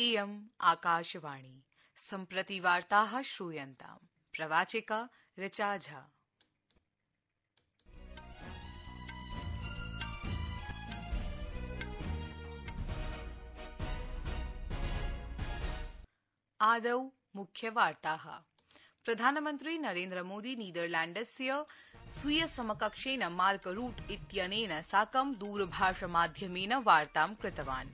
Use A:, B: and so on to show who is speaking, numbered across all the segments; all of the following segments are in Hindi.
A: इयम् आकाशवाणी सम्प्रति वार्ताः श्रूयन्ताम् प्रवाचिका ऋचा झा आदौ मुख्यवार्ताः प्रधानमन्त्री नरेन्द्रमोदी नीदरलैण्डस्य स्वीयसमकक्षेन मार्क रूट इत्यनेन साकं दूरभाषमाध्यमेन वार्तां कृतवान्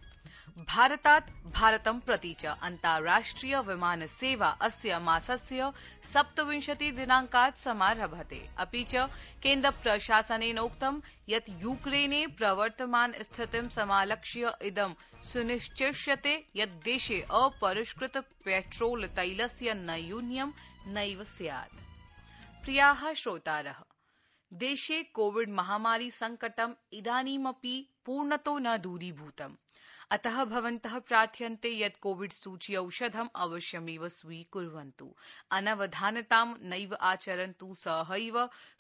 A: भारतात भारतम प्रति च अन्ताराष्ट्रिय विमान सेवा अस्य मासस्य सप्तविंशति दिनांकात् समारभते अपि च केन्द्र केन्द्रप्रशासनेनोक्तं यत् यूक्रेने प्रवर्तमान स्थितिं समालक्ष्य इदं सुनिश्चिष्यते यत् देशे अपरिष्कृत पेट्रोल तैलस्य नैयून्यं नैव स्यात् प्रिया श्रोतारः देशे कोविड महामारी संकटम इदानीमपि पूर्णतो न दूरीभूतम् अतः भवन्तः प्रार्थ्यन्ते यत् कोविड सूची औषधम् अवश्यमेव स्वीकुर्वन्तु अनवधानतां नैव आचरन्तु सहैव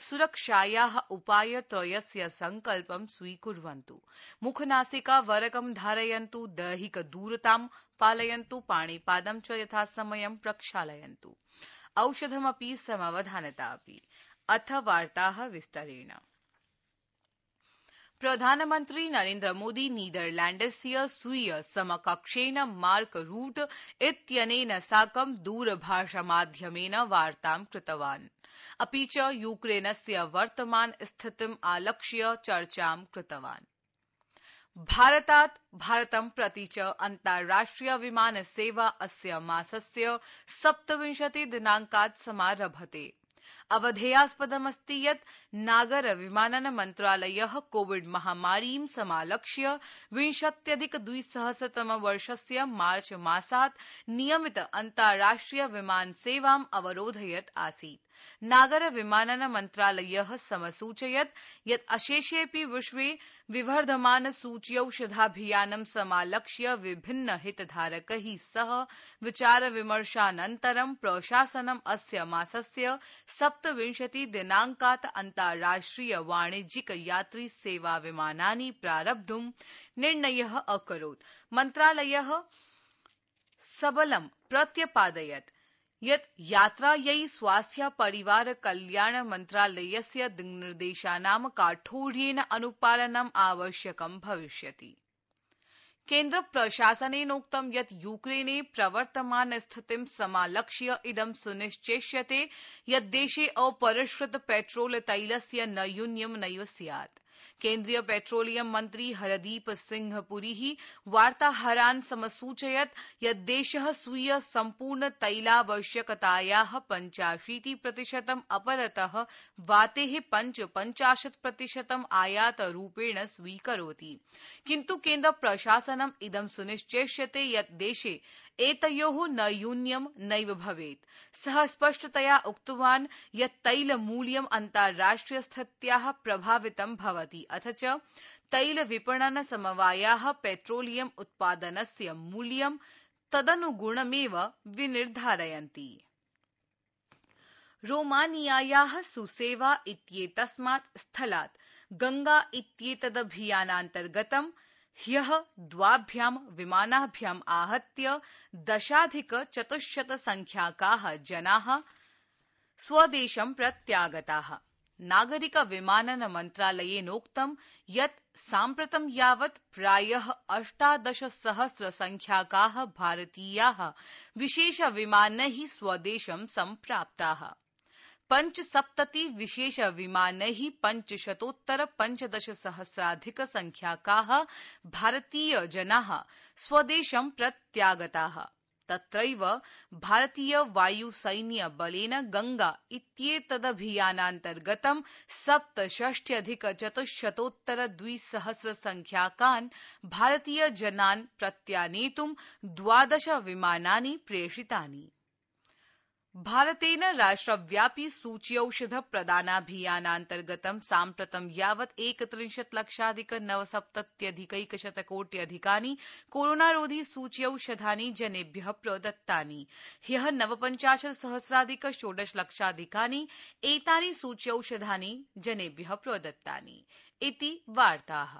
A: सुरक्षायाः उपायत्रयस्य सङ्कल्पं स्वीकुर्वन्तु मुखनासिकावरकं धारयन्तु दूरतां पालयन्तु पाणिपादं च यथासमयं प्रक्षालयन्तु औषधमपि समवधानता अपि अथ वार्ता विस्तरेण प्रधानमन्त्री नरेन्द्रमोदी नीदरलैण्डस्य स्वीय समकक्षेण मार्क रूट इत्यनेन साकं दूरभाषमाध्यमेन वार्तां कृतवान् अपि च यूक्रेनस्य वर्तमान स्थितिम् आलक्ष्य चर्चां कृतवान् भारतात् भारतं प्रति च अन्ताराष्ट्रिय विमानसेवा अस्य मासस्य सप्तविंशति दिनाङ्कात् समारभते अवधेयास्पदमस्ति यत् नागर विमानन मन्त्रालय कोविड महामारीं समालक्ष्य विंशत्यधिक द्विसहस्रतमवर्षस्य मार्च मासात् नियमित अन्ताराष्ट्रिय विमान सेवाम् अवरोधयत् आसीत् नागर विमानन मन्त्रालय समसूचयत् यत् अशेषेऽपि विश्वे विवर्धमान सूच्यौषधाभियानं समालक्ष्य विभिन्न हितधारकै सह विचार विमर्शानन्तरं प्रशासनं अस्य मासस्य सप्तविंशति दिनांकात अन्ताराष्ट्रिय वाणिज्यिक यात्री सेवा विमानानि प्रारब्धुं निर्णयः अकरोत् मन्त्रालयः सबलं प्रत्यपादयत् यत् यात्रायै स्वास्थ्य परिवार कल्याण मन्त्रालयस्य दिङ्निर्देशानां काठोर्येण अनुपालनम् आवश्यकं भविष्यति ये यूक्रेन यूक्रेने स्थिति समालक्ष्य इदं सुनिश्चेष्यते यत् देशे अपरिष्कृत पेट्रोल तैल न यून्यं नैव स्यात् केन्द्रीय पेट्रोलियम मंत्री हरदीप सिंह पुरी वार्ताहरान् समसूचयत यत् देश स्वीय संपूर्ण तैलावश्यकताया पंचाशीति प्रतिशतम् अपरत वाते पञ्चपञ्चाशत् आयात रूपेण स्वीकरोति किन्तु केन्द्रप्रशासनं इदं सुनिश्चेष्यते यत् देशे एतयो न यून्यं नैव भवेत् सः स्पष्टतया उक्तवान् यत् तैलमूल्यम् अन्ताराष्ट्रियस्थित्याः प्रभावितं भवति अथ च विपणन समवायाः पेट्रोलियम् उत्पादनस्य मूल्यं तदनुगुणमेव विनिर्धारयन्ति रोमानियायाः सुसेवा इत्येतस्मात् स्थलात् गंगा इत्येतदभियानान्तर्गतं ह्यः द्वाभ्यां विमानाभ्याम् आहत्य दशाधिकचतुश्शतसंख्याकाः जनाः स्वदेशं प्रत्यागताः नागरिक विमानन मन्त्रालयेनोक्तं यत् साम्प्रतं यावत् प्रायः अष्टादशसहस्र संख्याकाः भारतीयाः विशेषविमानैः स्वदेशं सम्प्राप्ताः पंच सप्तति पञ्चसप्तति विशेषविमानैः पञ्चशतोत्तर पंचदश सहस्राधिक भारतीय जना स्वदेश प्रत्यागता तत्रैव भारतीय वायु सैन्य बलेन गंगा इत्येतदभियानान्तर्गतं सप्तषष्ट्यधिक चतुश्शतोत्तर द्विसहस्र संख्याकान् भारतीय जनान् प्रत्यानेतुं द्वादश विमानानि प्रेषितानि भारतेन राष्ट्रव्यापि सूच्यौषध प्रदानाभियानान्तर्गतं साम्प्रतं यावत् एकत्रिंशत् लक्षाधिक नवसप्तत्यधिकैकशतकोट्यधिकानि कोरोनारोधि सूच्यौषधानि जनेभ्य प्रदत्तानि ह्य नवपञ्चाशत् सहस्राधिक षोडश लक्षाधिकानि एतानि सूच्यौषधानि जनेभ्य प्रदत्तानि इति वार्ताः